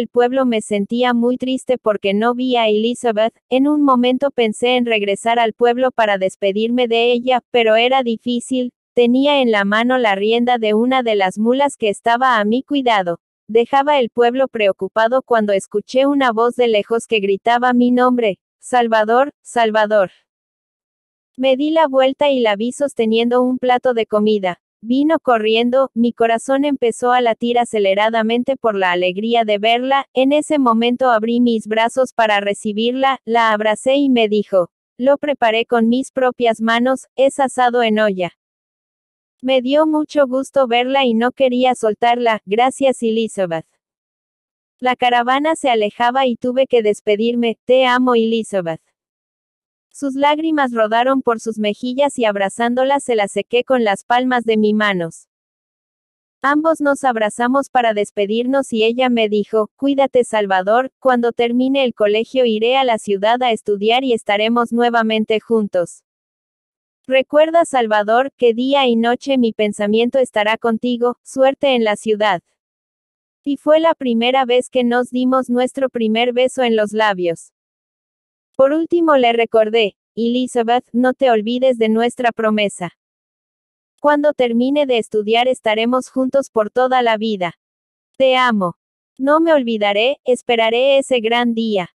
el pueblo me sentía muy triste porque no vi a Elizabeth, en un momento pensé en regresar al pueblo para despedirme de ella, pero era difícil, tenía en la mano la rienda de una de las mulas que estaba a mi cuidado. Dejaba el pueblo preocupado cuando escuché una voz de lejos que gritaba mi nombre, Salvador, Salvador. Me di la vuelta y la vi sosteniendo un plato de comida. Vino corriendo, mi corazón empezó a latir aceleradamente por la alegría de verla, en ese momento abrí mis brazos para recibirla, la abracé y me dijo, lo preparé con mis propias manos, es asado en olla. Me dio mucho gusto verla y no quería soltarla, gracias Elizabeth. La caravana se alejaba y tuve que despedirme, te amo Elizabeth. Sus lágrimas rodaron por sus mejillas y abrazándolas se las sequé con las palmas de mis manos. Ambos nos abrazamos para despedirnos y ella me dijo, Cuídate Salvador, cuando termine el colegio iré a la ciudad a estudiar y estaremos nuevamente juntos. Recuerda Salvador, que día y noche mi pensamiento estará contigo, suerte en la ciudad. Y fue la primera vez que nos dimos nuestro primer beso en los labios. Por último le recordé, Elizabeth, no te olvides de nuestra promesa. Cuando termine de estudiar estaremos juntos por toda la vida. Te amo. No me olvidaré, esperaré ese gran día.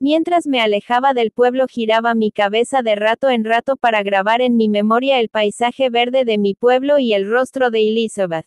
Mientras me alejaba del pueblo giraba mi cabeza de rato en rato para grabar en mi memoria el paisaje verde de mi pueblo y el rostro de Elizabeth.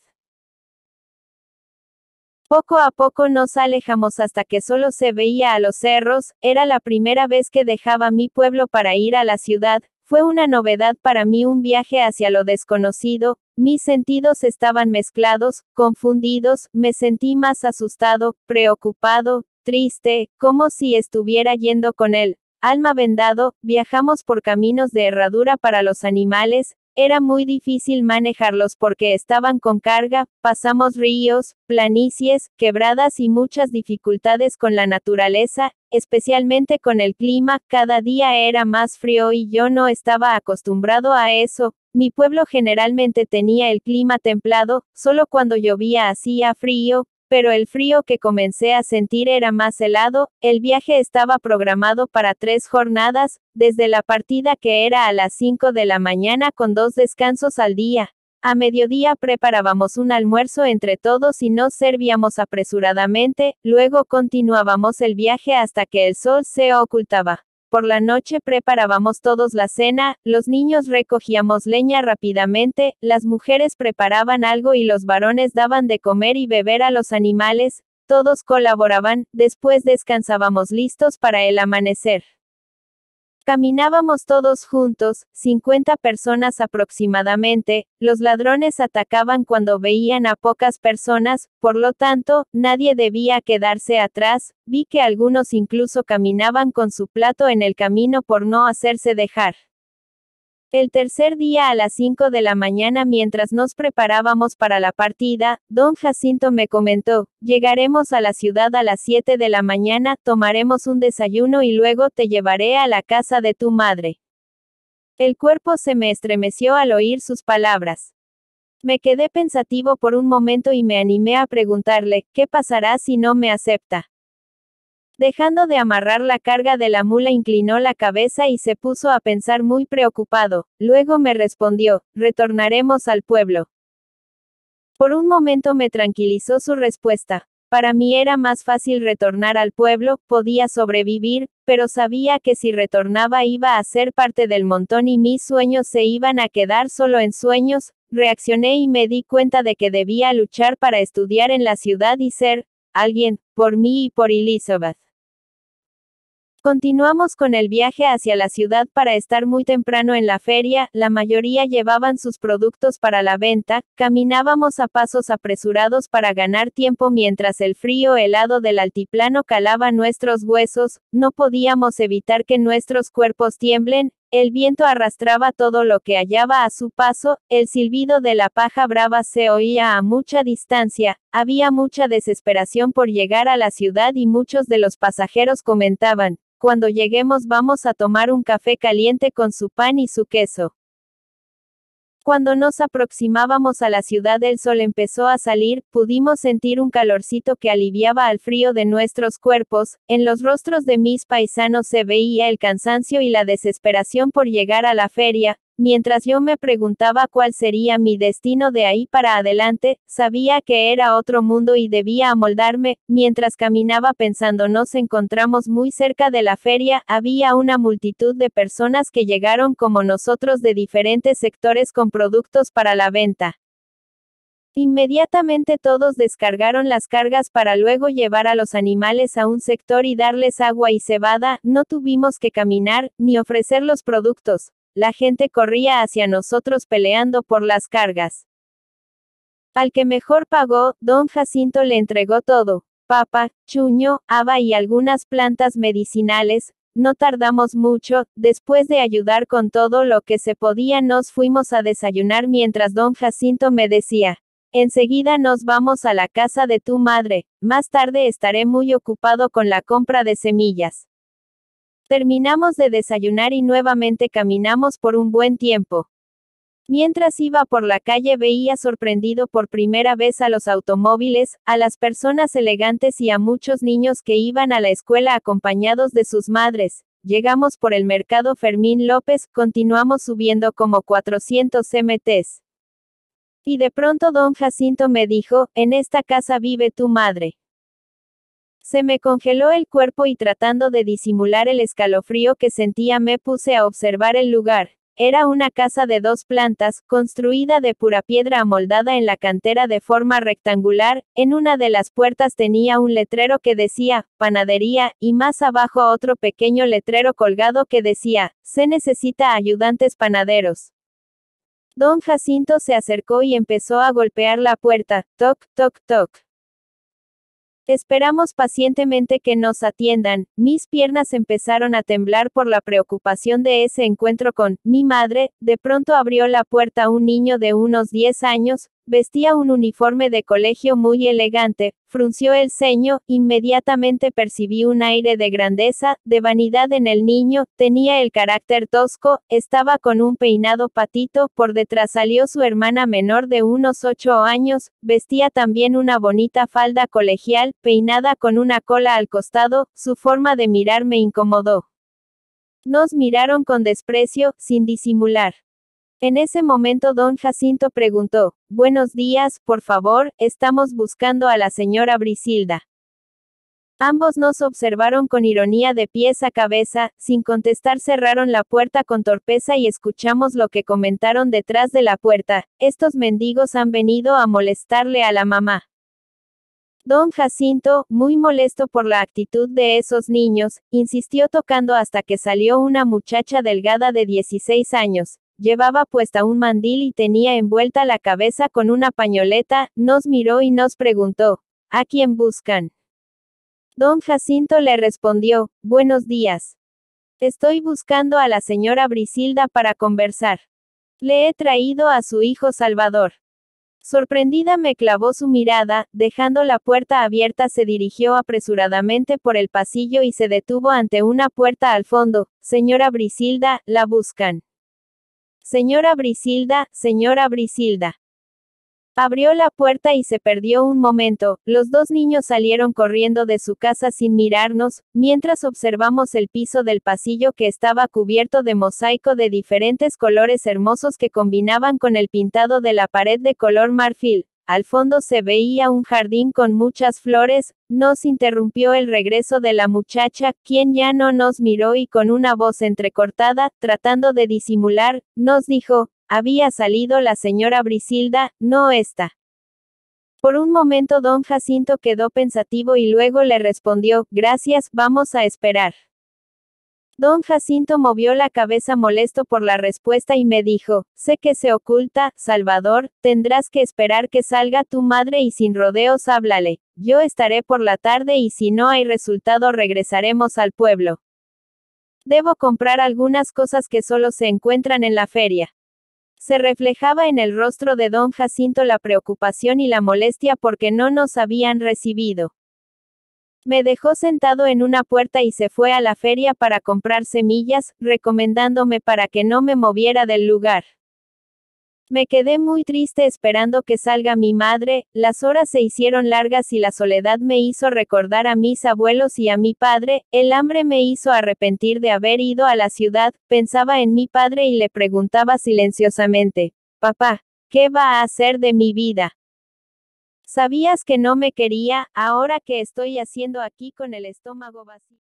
Poco a poco nos alejamos hasta que solo se veía a los cerros, era la primera vez que dejaba mi pueblo para ir a la ciudad, fue una novedad para mí un viaje hacia lo desconocido, mis sentidos estaban mezclados, confundidos, me sentí más asustado, preocupado, triste, como si estuviera yendo con él. Alma vendado, viajamos por caminos de herradura para los animales, era muy difícil manejarlos porque estaban con carga, pasamos ríos, planicies, quebradas y muchas dificultades con la naturaleza, especialmente con el clima, cada día era más frío y yo no estaba acostumbrado a eso, mi pueblo generalmente tenía el clima templado, solo cuando llovía hacía frío, pero el frío que comencé a sentir era más helado, el viaje estaba programado para tres jornadas, desde la partida que era a las 5 de la mañana con dos descansos al día. A mediodía preparábamos un almuerzo entre todos y nos servíamos apresuradamente, luego continuábamos el viaje hasta que el sol se ocultaba. Por la noche preparábamos todos la cena, los niños recogíamos leña rápidamente, las mujeres preparaban algo y los varones daban de comer y beber a los animales, todos colaboraban, después descansábamos listos para el amanecer. Caminábamos todos juntos, 50 personas aproximadamente, los ladrones atacaban cuando veían a pocas personas, por lo tanto, nadie debía quedarse atrás, vi que algunos incluso caminaban con su plato en el camino por no hacerse dejar. El tercer día a las 5 de la mañana mientras nos preparábamos para la partida, don Jacinto me comentó, llegaremos a la ciudad a las 7 de la mañana, tomaremos un desayuno y luego te llevaré a la casa de tu madre. El cuerpo se me estremeció al oír sus palabras. Me quedé pensativo por un momento y me animé a preguntarle, ¿qué pasará si no me acepta? Dejando de amarrar la carga de la mula inclinó la cabeza y se puso a pensar muy preocupado, luego me respondió, retornaremos al pueblo. Por un momento me tranquilizó su respuesta. Para mí era más fácil retornar al pueblo, podía sobrevivir, pero sabía que si retornaba iba a ser parte del montón y mis sueños se iban a quedar solo en sueños, reaccioné y me di cuenta de que debía luchar para estudiar en la ciudad y ser, alguien, por mí y por Elizabeth. Continuamos con el viaje hacia la ciudad para estar muy temprano en la feria, la mayoría llevaban sus productos para la venta, caminábamos a pasos apresurados para ganar tiempo mientras el frío helado del altiplano calaba nuestros huesos, no podíamos evitar que nuestros cuerpos tiemblen, el viento arrastraba todo lo que hallaba a su paso, el silbido de la paja brava se oía a mucha distancia, había mucha desesperación por llegar a la ciudad y muchos de los pasajeros comentaban, cuando lleguemos vamos a tomar un café caliente con su pan y su queso. Cuando nos aproximábamos a la ciudad el sol empezó a salir, pudimos sentir un calorcito que aliviaba al frío de nuestros cuerpos, en los rostros de mis paisanos se veía el cansancio y la desesperación por llegar a la feria, Mientras yo me preguntaba cuál sería mi destino de ahí para adelante, sabía que era otro mundo y debía amoldarme, mientras caminaba pensando nos encontramos muy cerca de la feria, había una multitud de personas que llegaron como nosotros de diferentes sectores con productos para la venta. Inmediatamente todos descargaron las cargas para luego llevar a los animales a un sector y darles agua y cebada, no tuvimos que caminar, ni ofrecer los productos, la gente corría hacia nosotros peleando por las cargas. Al que mejor pagó, don Jacinto le entregó todo, papa, chuño, haba y algunas plantas medicinales, no tardamos mucho, después de ayudar con todo lo que se podía nos fuimos a desayunar mientras don Jacinto me decía, enseguida nos vamos a la casa de tu madre, más tarde estaré muy ocupado con la compra de semillas. Terminamos de desayunar y nuevamente caminamos por un buen tiempo. Mientras iba por la calle veía sorprendido por primera vez a los automóviles, a las personas elegantes y a muchos niños que iban a la escuela acompañados de sus madres. Llegamos por el mercado Fermín López, continuamos subiendo como 400 MTs. Y de pronto don Jacinto me dijo, en esta casa vive tu madre. Se me congeló el cuerpo y tratando de disimular el escalofrío que sentía me puse a observar el lugar. Era una casa de dos plantas, construida de pura piedra amoldada en la cantera de forma rectangular, en una de las puertas tenía un letrero que decía, panadería, y más abajo otro pequeño letrero colgado que decía, se necesita ayudantes panaderos. Don Jacinto se acercó y empezó a golpear la puerta, toc, toc, toc. Esperamos pacientemente que nos atiendan. Mis piernas empezaron a temblar por la preocupación de ese encuentro con mi madre. De pronto abrió la puerta un niño de unos 10 años, Vestía un uniforme de colegio muy elegante, frunció el ceño, inmediatamente percibí un aire de grandeza, de vanidad en el niño, tenía el carácter tosco, estaba con un peinado patito, por detrás salió su hermana menor de unos ocho años, vestía también una bonita falda colegial, peinada con una cola al costado, su forma de mirar me incomodó. Nos miraron con desprecio, sin disimular. En ese momento don Jacinto preguntó, Buenos días, por favor, estamos buscando a la señora Brisilda. Ambos nos observaron con ironía de pies a cabeza, sin contestar cerraron la puerta con torpeza y escuchamos lo que comentaron detrás de la puerta, estos mendigos han venido a molestarle a la mamá. Don Jacinto, muy molesto por la actitud de esos niños, insistió tocando hasta que salió una muchacha delgada de 16 años, Llevaba puesta un mandil y tenía envuelta la cabeza con una pañoleta, nos miró y nos preguntó, ¿a quién buscan? Don Jacinto le respondió, Buenos días. Estoy buscando a la señora Brisilda para conversar. Le he traído a su hijo Salvador. Sorprendida me clavó su mirada, dejando la puerta abierta se dirigió apresuradamente por el pasillo y se detuvo ante una puerta al fondo. Señora Brisilda, la buscan. Señora Brisilda, señora Brisilda. Abrió la puerta y se perdió un momento, los dos niños salieron corriendo de su casa sin mirarnos, mientras observamos el piso del pasillo que estaba cubierto de mosaico de diferentes colores hermosos que combinaban con el pintado de la pared de color marfil, al fondo se veía un jardín con muchas flores, nos interrumpió el regreso de la muchacha, quien ya no nos miró y con una voz entrecortada, tratando de disimular, nos dijo, había salido la señora Brisilda, no esta. Por un momento don Jacinto quedó pensativo y luego le respondió, gracias, vamos a esperar. Don Jacinto movió la cabeza molesto por la respuesta y me dijo, sé que se oculta, Salvador, tendrás que esperar que salga tu madre y sin rodeos háblale, yo estaré por la tarde y si no hay resultado regresaremos al pueblo. Debo comprar algunas cosas que solo se encuentran en la feria. Se reflejaba en el rostro de don Jacinto la preocupación y la molestia porque no nos habían recibido. Me dejó sentado en una puerta y se fue a la feria para comprar semillas, recomendándome para que no me moviera del lugar. Me quedé muy triste esperando que salga mi madre, las horas se hicieron largas y la soledad me hizo recordar a mis abuelos y a mi padre, el hambre me hizo arrepentir de haber ido a la ciudad, pensaba en mi padre y le preguntaba silenciosamente, Papá, ¿qué va a hacer de mi vida? Sabías que no me quería, ahora que estoy haciendo aquí con el estómago vacío.